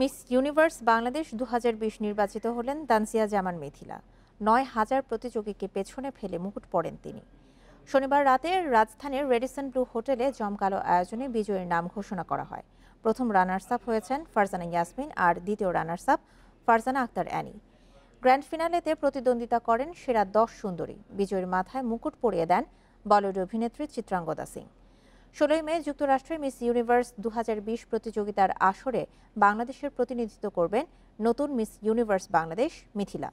miss universe Bangladesh দু নির্বাচিত হলেন দানসিয়া জামান মিথিলা নয় হাজার প্রতিযোগীকে পেছনে ফেলে মুকুট পড়েন তিনি শনিবার রাতে রাজধানীর রেডিসন ব্লু হোটেলে জমকালো আয়োজনে বিজয়ীর নাম ঘোষণা করা হয় প্রথম রানার্স আপ হয়েছেন ফারজানা ইয়াসমিন আর দ্বিতীয় runners up Farzana Akter Annie grand ফিনালেতে প্রতিদ্বন্দ্বিতা করেন সেরা দশ সুন্দরী বিজয়ীর মাথায় মুকুট পরিয়ে দেন বলিউড অভিনেত্রী চিত্রাঙ্গদা সিং ষোলোই মে যুক্তরাষ্ট্রের মিস ইউনিভার্স দু প্রতিযোগিতার আসরে বাংলাদেশের প্রতিনিধিত্ব করবেন নতুন মিস ইউনিভার্স বাংলাদেশ মিথিলা